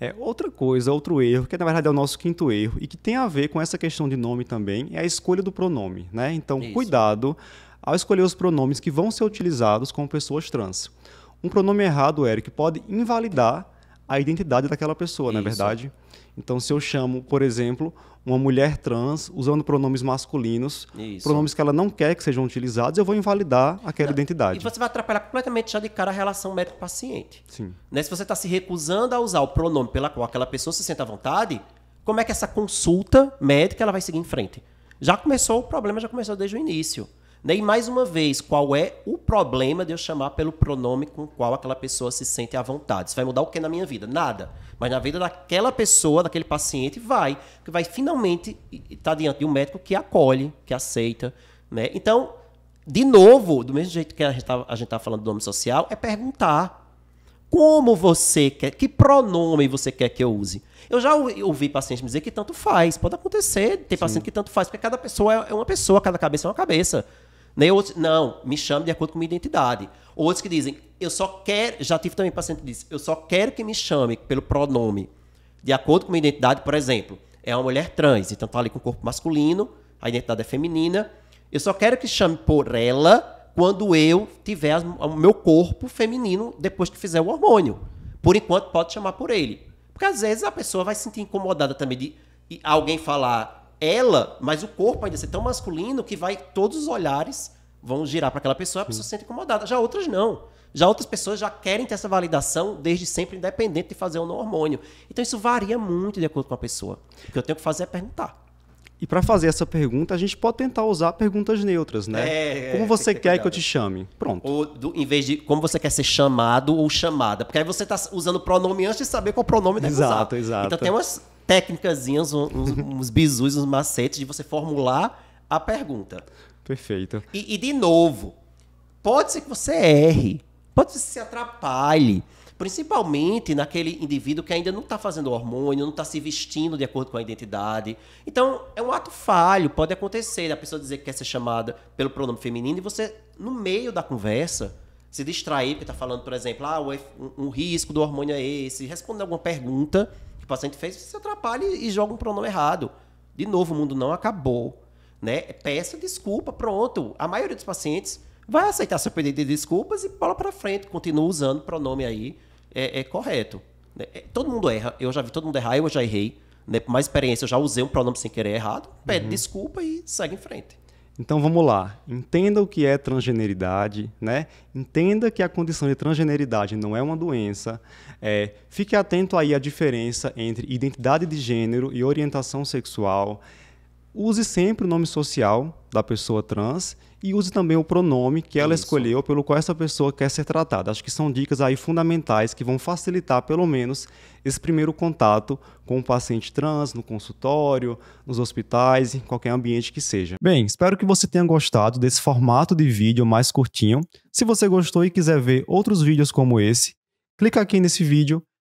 É, outra coisa, outro erro, que na verdade é o nosso quinto erro, e que tem a ver com essa questão de nome também, é a escolha do pronome. Né? Então, Isso. cuidado ao escolher os pronomes que vão ser utilizados com pessoas trans. Um pronome errado, Eric, pode invalidar a identidade daquela pessoa, Isso. não é verdade? Então, se eu chamo, por exemplo, uma mulher trans usando pronomes masculinos, Isso. pronomes que ela não quer que sejam utilizados, eu vou invalidar aquela não. identidade. E você vai atrapalhar completamente já de cara a relação médico-paciente. Sim. Né? Se você está se recusando a usar o pronome pela qual aquela pessoa se sente à vontade, como é que essa consulta médica ela vai seguir em frente? Já começou o problema, já começou desde o início. Né? E mais uma vez, qual é o problema de eu chamar pelo pronome com o qual aquela pessoa se sente à vontade? Isso vai mudar o que na minha vida? Nada. Mas na vida daquela pessoa, daquele paciente, vai. Que vai finalmente estar tá diante de um médico que acolhe, que aceita. Né? Então, de novo, do mesmo jeito que a gente está tá falando do nome social, é perguntar como você quer, que pronome você quer que eu use. Eu já ouvi pacientes me dizer que tanto faz. Pode acontecer, tem paciente Sim. que tanto faz, porque cada pessoa é, é uma pessoa, cada cabeça é uma cabeça nem Outros, não, me chame de acordo com minha identidade. Outros que dizem, eu só quero. Já tive também paciente que disse, eu só quero que me chame pelo pronome de acordo com minha identidade, por exemplo. É uma mulher trans, então está ali com o corpo masculino, a identidade é feminina. Eu só quero que chame por ela quando eu tiver o meu corpo feminino depois que fizer o hormônio. Por enquanto, pode chamar por ele. Porque às vezes a pessoa vai se sentir incomodada também de alguém falar ela, mas o corpo ainda ser assim, tão masculino que vai todos os olhares vão girar para aquela pessoa, a pessoa se sente incomodada. Já outras não. Já outras pessoas já querem ter essa validação desde sempre, independente de fazer ou não hormônio. Então isso varia muito de acordo com a pessoa. O que eu tenho que fazer é perguntar. E para fazer essa pergunta, a gente pode tentar usar perguntas neutras, né? É, como você que quer cuidado. que eu te chame? Pronto. Ou do, em vez de como você quer ser chamado ou chamada. Porque aí você está usando pronome antes de saber qual pronome deve exato, usar. Exato, exato. Então tem umas técnicazinhas, uns, uns bizus, uns macetes de você formular a pergunta. Perfeito. E, e de novo, pode ser que você erre, pode ser que você se atrapalhe, principalmente naquele indivíduo que ainda não está fazendo hormônio, não está se vestindo de acordo com a identidade. Então, é um ato falho, pode acontecer, a pessoa dizer que quer ser chamada pelo pronome feminino e você, no meio da conversa, se distrair, porque está falando, por exemplo, ah, um, um risco do hormônio é esse, respondendo alguma pergunta paciente tipo, fez, você atrapalha e joga um pronome errado. De novo, o mundo não acabou. Né? Peça desculpa, pronto. A maioria dos pacientes vai aceitar seu pedido de desculpas e bola para frente, continua usando o pronome aí é, é correto. Né? É, todo mundo erra, eu já vi todo mundo errar, eu já errei. Né? Por mais experiência, eu já usei um pronome sem querer errado, pede uhum. desculpa e segue em frente. Então vamos lá, entenda o que é transgeneridade, né? entenda que a condição de transgeneridade não é uma doença, é, fique atento aí à diferença entre identidade de gênero e orientação sexual, use sempre o nome social da pessoa trans e use também o pronome que ela Isso. escolheu pelo qual essa pessoa quer ser tratada. Acho que são dicas aí fundamentais que vão facilitar pelo menos esse primeiro contato com o paciente trans no consultório, nos hospitais, em qualquer ambiente que seja. Bem, espero que você tenha gostado desse formato de vídeo mais curtinho. Se você gostou e quiser ver outros vídeos como esse, clica aqui nesse vídeo